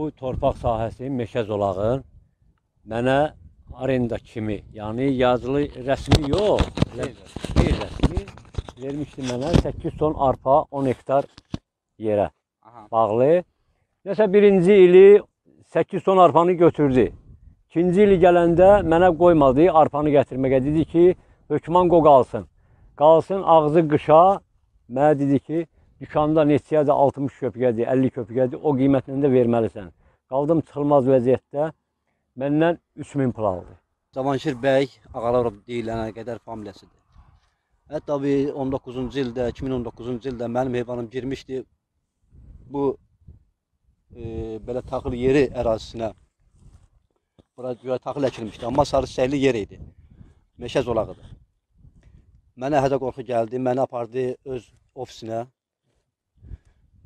Bu torpaq sahəsi Meşə zolağın mənə arenda kimi, yəni yazılı rəsmi yox, bir rəsmi vermişdi mənə 8 ton arpa 10 hektar yerə Aha. bağlı. Nəsə birinci ili 8 ton arpanı götürdü. İkinci ili gələndə mənə qoymadı arpanı gətirməyə. Dedi ki, hökman qoq alsın. Qalsın ağzı qışa. Mənə dedi ki, dükandan ehtiyacı 60 köpüyədir, 50 köpüyədir, o qiymətlə də verməlisən. Qaldım çıxılmaz vəziyyətdə, məndən 3000 pul aldı. Cavanşir bəy Ağalarov deyilənə qədər familiyasıdır. Hətta 19-cu ildə, 2019-cu ildə mənim heyvanım girmişdi bu e, belə taxıl yeri ərazisinə. Bura görə taxıl əkilmişdi, amma sarı səyli yer idi. Meşə zolağıdır. Mənə hədə qorxu gəldi, məni apardı öz ofisinə.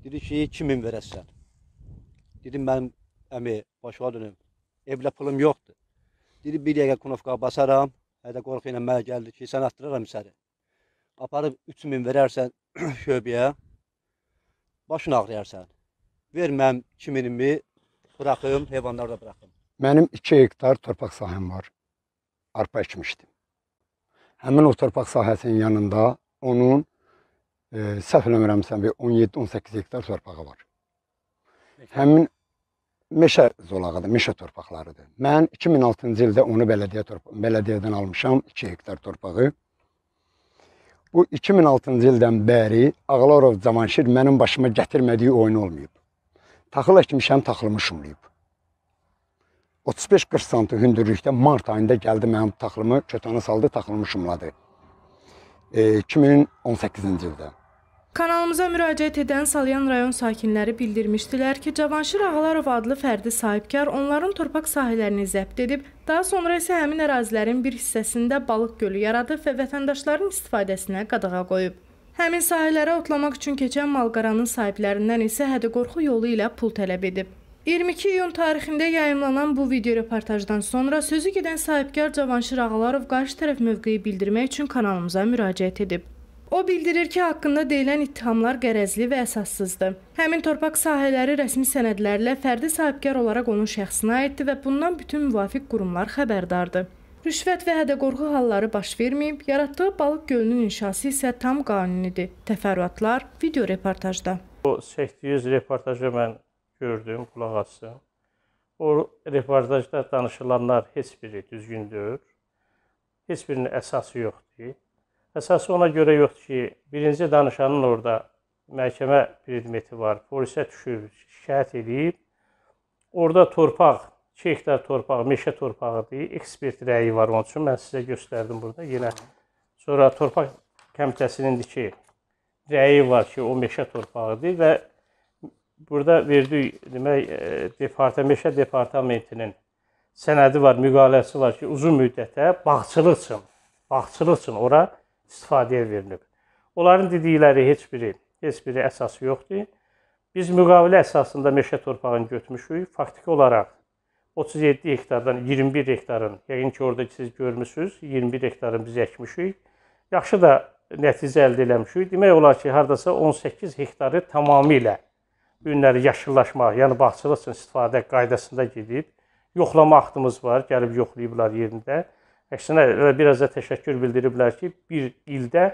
Dedi ki, 2000 verəsən. Dedim, mənim əmi, başa dönüm, evlə pulum yoxdur. Dedi, bir dəqiqə kunovka basaram, hədə qorxu ilə mənə gəldi ki, sən atdıraram səni. Aparıb 3000 verərsən şöbəyə, başın ağrıyarsan. Ver mənim 2000-imi bıraxım, heyvanları da bıraxım. Mənim 2 hektar torpaq sahəm var. Arpa əkmişdim. Həmin o torpaq sahəsinin yanında onun e, səhv eləmirəmsə, 17-18 hektar torpağı var. Həmin meşə zolağıdır, meşə torpaqlarıdır. Mən 2006-cı ildə onu bələdiyyə torpaq, bələdiyədən almışam 2 hektar torpağı. Bu 2006-cı ildən bəri Ağlarov Cavanşir mənim başıma gətirmədiyi oyun olmayıb. Taxıl əkmişəm, taxılımı şumlayıb. 35-40 santı hündürlükdə mart ayında gəldi mənim taxılımı, kötana saldı, taxılımı şumladı. E, 2018-ci ildə. Kanalımıza müraciət edən Salyan rayon sakinləri bildirmişdilər ki, Cavanşir Ağalarov adlı fərdi sahibkar onların torpaq sahələrini zəbt edib, daha sonra isə həmin ərazilərin bir hissəsində balıq gölü yaradıb və vətəndaşların istifadəsinə qadağa qoyub. Həmin sahələrə otlamaq üçün keçən malqaranın sahiblərindən isə hədə-qorxu yolu ilə pul tələb edib. 22 iyun tarixində yayımlanan bu video reportajdan sonra sözü gedən sahibkar Cavanşir Ağalarov qarşı tərəf mövqeyi bildirmək üçün kanalımıza müraciət edib. O bildirir ki, haqqında deyilən ittihamlar qərəzli və əsassızdır. Həmin torpaq sahələri rəsmi sənədlərlə fərdi sahibkar olaraq onun şəxsinə aiddir və bundan bütün müvafiq qurumlar xəbərdardır. Rüşvət və hədə-qorxu halları baş verməyib, yaratdığı balıq gölünün inşası isə tam qanunidir. Təfərrüatlar video reportajda. O 800 reportajı mən gördüm, qulaq assın. O reportajda danışılanlar heç biri düzgündür. Heç birinin əsası yoxdur. Əsası ona görə yoxdur ki, birinci danışanın orada məhkəmə predmeti var, polisə düşür, şikayət edib. Orada torpaq, 2 hektar torpaq, meşə torpağı deyil, ekspert rəyi var onun üçün. Mən sizə göstərdim burada. Yenə sonra torpaq komitəsininki rəyi var ki, o meşə torpağıdır və burada verdiyi demək e, departament meşə departamentinin sənədi var, müqaviləsi var ki, uzun müddətə bağçılıq üçün, bağçılıq üçün ora istifadəyə verilib. Onların dedikləri heç biri, heç biri əsası yoxdur. Biz müqavilə əsasında meşə torpağını götürmüşük. Faktiki olaraq 37 hektardan 21 hektarın, yəqin ki, orada siz görmüsüz, 21 hektarın biz əkmişik. Yaxşı da nəticə əldə eləmişik. Demək olar ki, hardasa 18 hektarı tamamilə günləri yaşıllaşma, yəni bağçılıq üçün istifadə qaydasında gedib. Yoxlama aktımız var, gəlib yoxlayıblar yerində. Əksinə biraz da təşəkkür bildiriblər ki, bir ildə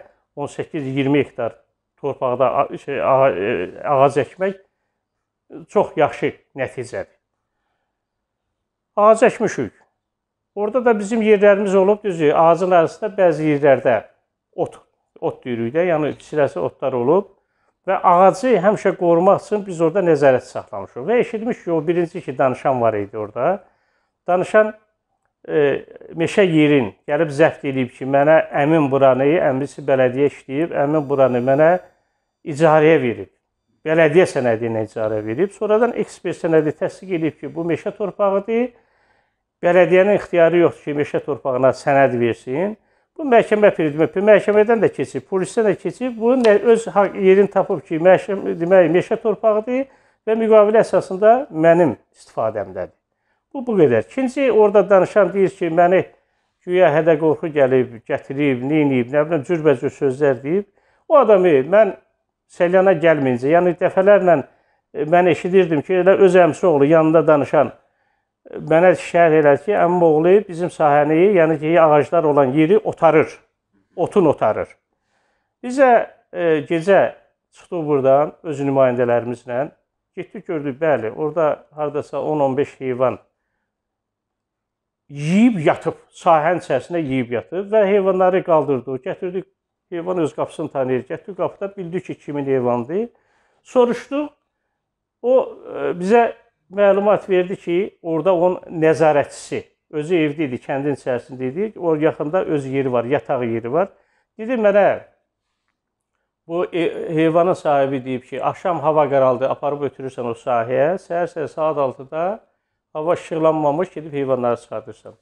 18-20 hektar torpaqda şey, e, ağac əkmək çox yaxşı nəticədir. Ağac əkmişik. Orada da bizim yerlərimiz olub, düzdür? Ağacın arasında bəzi yerlərdə ot ot deyirik də, yəni sirəsi otlar olub və ağacı həmişə qorumaq üçün biz orada nəzarət saxlamışıq. Və eşitmişik o birinci ki danışan var idi orada. Danışan meşə yerin gəlib zəbt edib ki, mənə əmin buranı, əmrisi bələdiyyə işləyib, əmin buranı mənə icarəyə verib. Bələdiyyə sənədi ilə icarə verib. Sonradan ekspert sənədi təsdiq edib ki, bu meşə torpağıdır. Bələdiyyənin ixtiyarı yoxdur ki, meşə torpağına sənəd versin. Bu məhkəmə prinsipi, məhkəmədən də keçib, polisdən də keçib. Bu öz yerini tapıb ki, məhkəmə demək meşə torpağıdır və müqavilə əsasında mənim istifadəmdədir. Bu bu qədər. İkinci orada danışan deyir ki, məni güya hədə qorxu gəlib, gətirib, neyniyib, nə bilim cürbəcür sözlər deyib. O adamı mən Səlyana gəlməyincə, yəni dəfələrlə e, mən eşidirdim ki, elə öz əmsi oğlu yanında danışan e, mənə şikayət elədi ki, əmim oğlu bizim sahəni, yəni ki, ağaclar olan yeri otarır. Otun otarır. Bizə e, gecə çıxdıq burdan öz nümayəndələrimizlə, getdik gördük, bəli, orada hardasa 10-15 heyvan yeyib yatıb, sahənin içərisində yeyib yatıb və heyvanları qaldırdı. Gətirdik, heyvan öz qapısını tanıyır. Gətirdik qapıda, bildik ki, kimin heyvanıdır. Soruşduq. O e, bizə məlumat verdi ki, orada onun nəzarətçisi özü evdə idi, kəndin içərisində idi. O yaxında öz yeri var, yataq yeri var. Dedi mənə bu e, heyvanın sahibi deyib ki, axşam hava qaraldı, aparıb ötürürsən o sahəyə, səhər-səhər saat 6-da Hava işıqlanmamış gedib heyvanları çıxardırsan.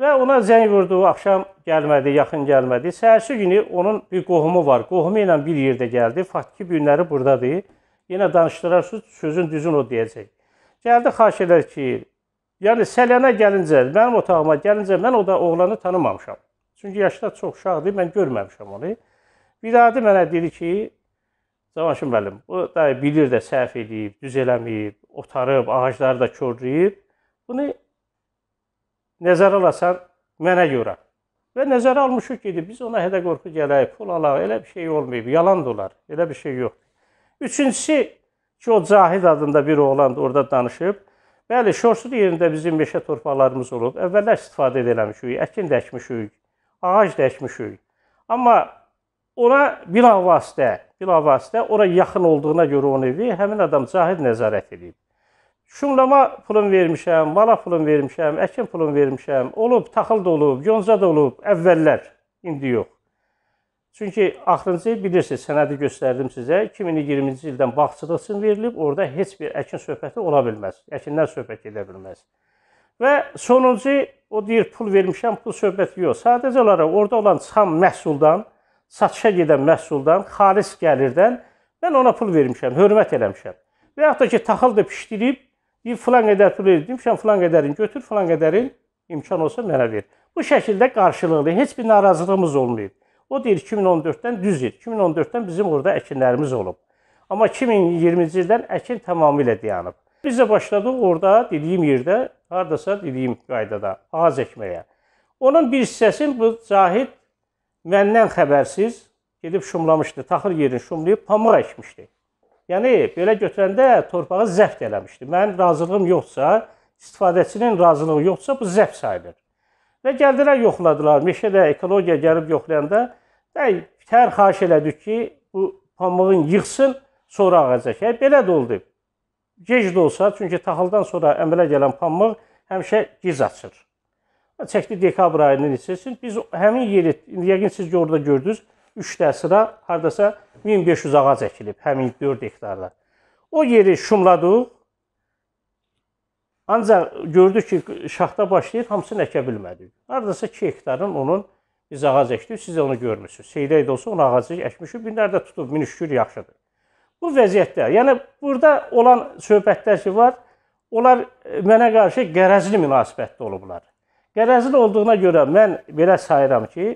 Və ona zəng vurdu, axşam gəlmədi, yaxın gəlmədi. Səhərsi günü onun bir qohumu var. Qohumu ilə bir yerdə gəldi. Faktiki günləri burdadır. Yenə danışdırarsınız, sözün düzün o deyəcək. Gəldi xahiş edər ki, yəni sələnə gəlincə, mənim otağıma gəlincə mən o da oğlanı tanımamışam. Çünki yaşda çox uşaqdır, mən görməmişəm onu. Bir adı mənə dedi ki, Cavanşir müəllim, bu da bilir də səhv edib, düz eləməyib, otarıb, ağacları da körləyib. Bunu nəzərə alasan mənə görə. Və nəzərə almışıq ki, biz ona hədə qorxu gələyib, pul alaq, elə bir şey olmayıb, yalan dolar, elə bir şey yoxdur. Üçüncüsü ki, o Cahid adında bir oğlan orada danışıb. Bəli, şorsud yerində bizim meşə torpaqlarımız olub. Əvvəllər istifadə edilmişik, əkin dəkmişik, ağac dəkmişik. Amma Ora bilavasitə, bilavasitə ora yaxın olduğuna görə onu evi həmin adam cahid nəzarət edib. Şumlama pulun vermişəm, mala pulun vermişəm, əkin pulun vermişəm. Olub, taxıl da olub, yonca da olub əvvəllər, indi yox. Çünki axırıncı bilirsiniz, sənədi göstərdim sizə. 2020-ci ildən bağçılıq üçün verilib, orada heç bir əkin söhbəti ola bilməz. Əkindən söhbət edə bilməz. Və sonuncu o deyir pul vermişəm, pul söhbəti yox. Sadəcə olaraq orada olan çıxan məhsuldan satışa gedən məhsuldan, xalis gəlirdən mən ona pul vermişəm, hörmət eləmişəm. Və yaxud da ki, taxıldır pişdirib, deyib filan qədər pul vermişəm, filan qədərini götür, filan qədərin imkan olsa mənə ver. Bu şəkildə qarşılıqlı heç bir narazılığımız olmayıb. O deyir 2014-dən düzdür. 2014-dən bizim orada əkinlərimiz olub. Amma 2020-ci ildən əkin tamamilə dayanıb. Biz də başladıq orada dediyim yerdə, hardasa dediyim qaydada ağac əkməyə. Onun bir hissəsini bu Cahid məndən xəbərsiz gedib şumlamışdı, taxıl yerini şumlayıb pambıq əkmişdi. Yəni belə götürəndə torpağı zəbt eləmişdi. Mənim razılığım yoxsa, istifadəçinin razılığı yoxsa bu zəbt sayılır. Və gəldilər yoxladılar. Meşədə ekologiya gəlib yoxlayanda bəy tər xahiş elədik ki, bu pambığın yığsın, sonra ağac əkək. Yəni, belə də oldu. Gec də olsa, çünki taxıldan sonra əmələ gələn pambıq həmişə giz açır çəkdi dekabr ayının içərisində biz həmin yeri yəqin siz orada gördünüz. 3 dəsira hardasa 1500 ağac əkilib həmin 4 hektarda. O yeri şumladıq. Ancaq gördük ki, şaxta başlayır, hamısını əkə bilmədik. Hardasa 2 hektarın onun biz ağac əkdik, siz onu görmüsünüz. Seyrək də olsa onu ağacı əkmişik, günlərdə tutub, min şükür yaxşıdır. Bu vəziyyətdə, yəni burada olan söhbətlər ki var, onlar mənə qarşı qərəzli münasibətdə olublar. Qərəzli olduğuna görə mən belə sayıram ki,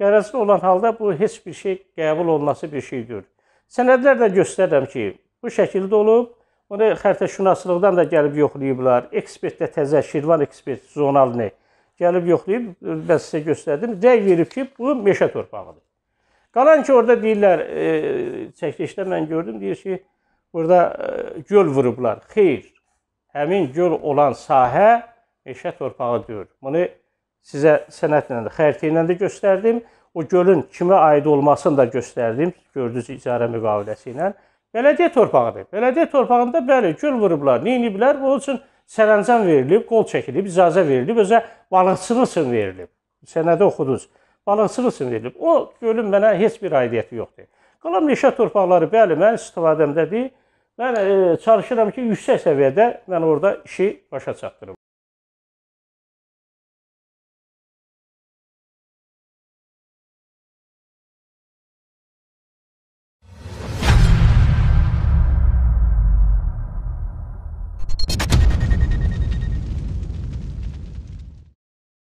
qərəzli olan halda bu heç bir şey qəbul olunması bir şey deyil. Sənədlər də göstərirəm ki, bu şəkildə olub. Onu xəritəşünaslıqdan da gəlib yoxlayıblar. Ekspert də təzə Şirvan ekspert zonalını e gəlib yoxlayıb mən sizə göstərdim. Rəy verib ki, bu meşə torpağıdır. Qalan ki, orada deyirlər, e, çəkilişdə mən gördüm, deyir ki, burada e, göl vurublar. Xeyr. Həmin göl olan sahə meşə torpağı deyir. Bunu sizə sənədlə də, xəritə ilə də göstərdim. O gölün kimə aid olmasını da göstərdim. Gördünüz icarə müqaviləsi ilə. Bələdiyyə torpağıdır. Bələdiyyə torpağında bəli göl vurublar, neyiniblər? Onun üçün sərəncam verilib, qol çəkilib, icazə verilib, özə balıqçılıq üçün verilib. Sənədə oxudunuz. Balıqçılıq üçün verilib. O gölün mənə heç bir aidiyyəti yoxdur. Qalan meşə torpaqları bəli mənim istifadəmdədir. Mən e, çalışıram ki, yüksək səviyyədə mən orada işi başa çatdırım.